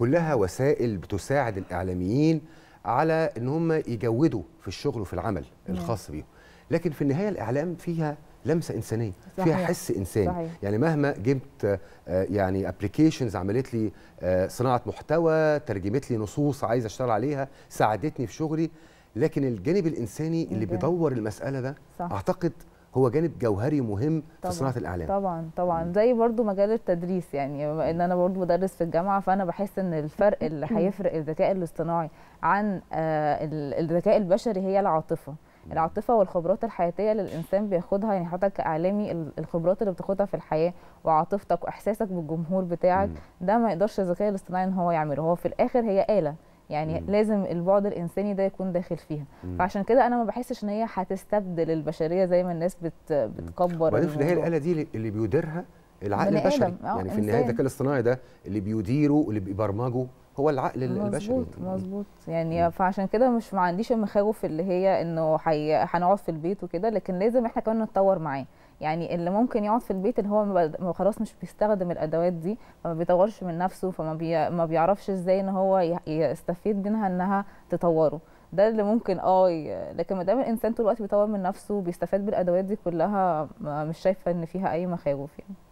كلها وسائل بتساعد الاعلاميين على ان هم يجودوا في الشغل وفي العمل نعم. الخاص بيهم لكن في النهايه الاعلام فيها لمسه انسانيه صحيح. فيها حس انساني صحيح. يعني مهما جبت آه، يعني ابلكيشنز عملت لي آه، صناعه محتوى ترجمت لي نصوص عايز اشتغل عليها ساعدتني في شغلي لكن الجانب الانساني اللي بيدور المساله ده صح. اعتقد هو جانب جوهري مهم طبعًا في صناعه الاعلام طبعا طبعا زي برضو مجال التدريس يعني ان انا برضو بدرس في الجامعه فانا بحس ان الفرق اللي هيفرق الذكاء الاصطناعي عن آه، الذكاء البشري هي العاطفه العاطفه والخبرات الحياتيه اللي الانسان بياخدها يعني حضرتك كاعلامي الخبرات اللي بتاخدها في الحياه وعاطفتك واحساسك بالجمهور بتاعك ده ما يقدرش الذكاء الاصطناعي ان هو يعمله هو في الاخر هي اله يعني مم. لازم البعد الانساني ده يكون داخل فيها مم. فعشان كده انا ما بحسش ان هي هتستبدل البشريه زي ما الناس بت... بتكبر وبعدين في النهايه الاله دي اللي بيديرها العقل البشري آه، يعني في النهايه الذكاء الاصطناعي ده اللي بيديره واللي بيبرمجه هو العقل مزبوط البشري مظبوط مظبوط يعني م. فعشان كده مش ما عنديش المخاوف اللي هي انه هنقعد في البيت وكده لكن لازم احنا كمان نتطور معاه يعني اللي ممكن يقعد في البيت اللي هو خلاص مش بيستخدم الادوات دي فما بيطورش من نفسه فما بي ما بيعرفش ازاي ان هو يستفيد منها انها تطوره ده اللي ممكن اه لكن ما دام الانسان طول الوقت بيطور من نفسه وبيستفاد بالادوات دي كلها مش شايفه ان فيها اي مخاوف يعني